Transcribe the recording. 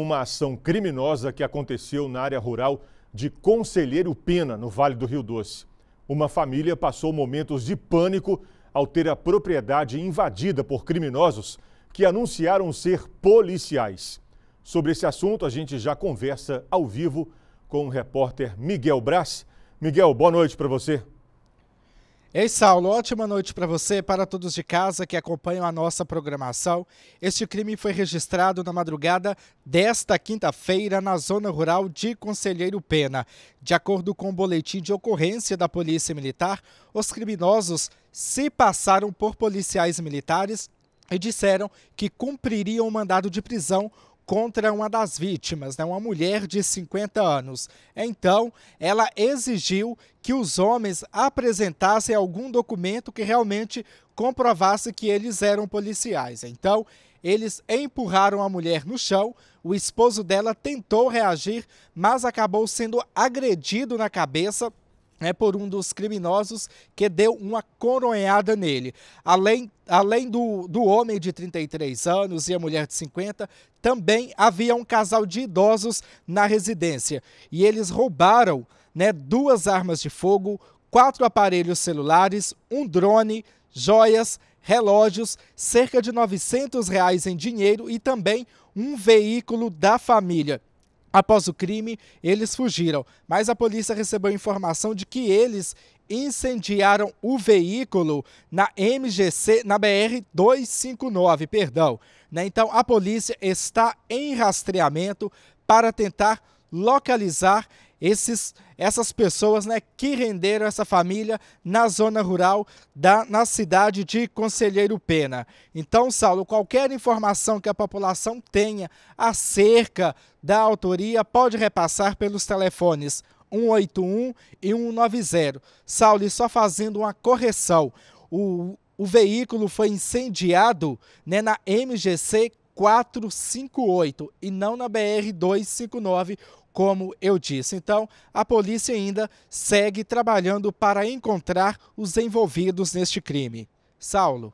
Uma ação criminosa que aconteceu na área rural de Conselheiro Pena, no Vale do Rio Doce. Uma família passou momentos de pânico ao ter a propriedade invadida por criminosos que anunciaram ser policiais. Sobre esse assunto, a gente já conversa ao vivo com o repórter Miguel Brás. Miguel, boa noite para você. Ei, Saulo, ótima noite para você e para todos de casa que acompanham a nossa programação. Este crime foi registrado na madrugada desta quinta-feira na zona rural de Conselheiro Pena. De acordo com o boletim de ocorrência da Polícia Militar, os criminosos se passaram por policiais militares e disseram que cumpririam o mandado de prisão contra uma das vítimas, né, uma mulher de 50 anos. Então, ela exigiu que os homens apresentassem algum documento que realmente comprovasse que eles eram policiais. Então, eles empurraram a mulher no chão. O esposo dela tentou reagir, mas acabou sendo agredido na cabeça né, por um dos criminosos que deu uma coronhada nele. Além, além do, do homem de 33 anos e a mulher de 50, também havia um casal de idosos na residência. E eles roubaram né, duas armas de fogo, quatro aparelhos celulares, um drone, joias, relógios, cerca de 900 reais em dinheiro e também um veículo da família. Após o crime, eles fugiram, mas a polícia recebeu informação de que eles incendiaram o veículo na MGC, na BR 259, perdão. Né? Então a polícia está em rastreamento para tentar localizar esses, essas pessoas né, que renderam essa família na zona rural, da, na cidade de Conselheiro Pena. Então, Saulo, qualquer informação que a população tenha acerca da autoria pode repassar pelos telefones 181 e 190. Saulo, e só fazendo uma correção, o, o veículo foi incendiado né, na MGC 458 e não na BR 259, como eu disse. Então, a polícia ainda segue trabalhando para encontrar os envolvidos neste crime. Saulo.